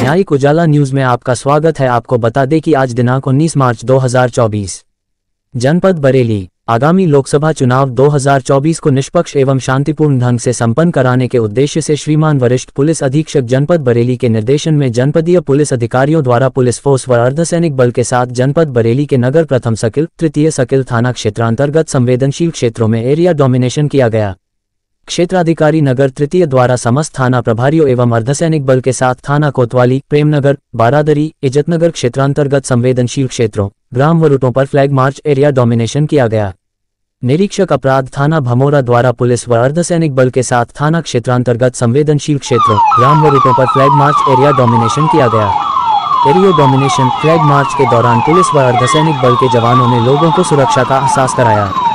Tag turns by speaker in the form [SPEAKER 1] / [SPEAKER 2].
[SPEAKER 1] न्यायिक उजाला न्यूज में आपका स्वागत है आपको बता दें कि आज दिनांक 19 मार्च 2024 जनपद बरेली आगामी लोकसभा चुनाव 2024 को निष्पक्ष एवं शांतिपूर्ण ढंग से संपन्न कराने के उद्देश्य से श्रीमान वरिष्ठ पुलिस अधीक्षक जनपद बरेली के निर्देशन में जनपदीय पुलिस अधिकारियों द्वारा पुलिस फोर्स व अर्धसैनिक बल के साथ जनपद बरेली के नगर प्रथम सकिल तृतीय सकिल थाना क्षेत्रांतर्गत संवेदनशील क्षेत्रों में एरिया डोमिनेशन किया गया क्षेत्राधिकारी नगर तृतीय द्वारा समस्त थाना प्रभारियों एवं अर्धसैनिक बल के साथ थाना कोतवाली प्रेमनगर बारादरी इजतनगर क्षेत्रांतर्गत संवेदनशील क्षेत्रों ग्राम व रूटों पर फ्लैग मार्च एरिया डोमिनेशन किया गया निरीक्षक अपराध थाना भमोरा द्वारा पुलिस व अर्धसैनिक बल के साथ थाना क्षेत्रांतर्गत संवेदनशील क्षेत्रों ग्राम व रूटों पर फ्लैग मार्च एरिया डोमिनेशन किया गया एरिया डोमिनेशन फ्लैग मार्च के दौरान
[SPEAKER 2] पुलिस व अर्धसैनिक बल के जवानों ने लोगों को सुरक्षा का एहसास कराया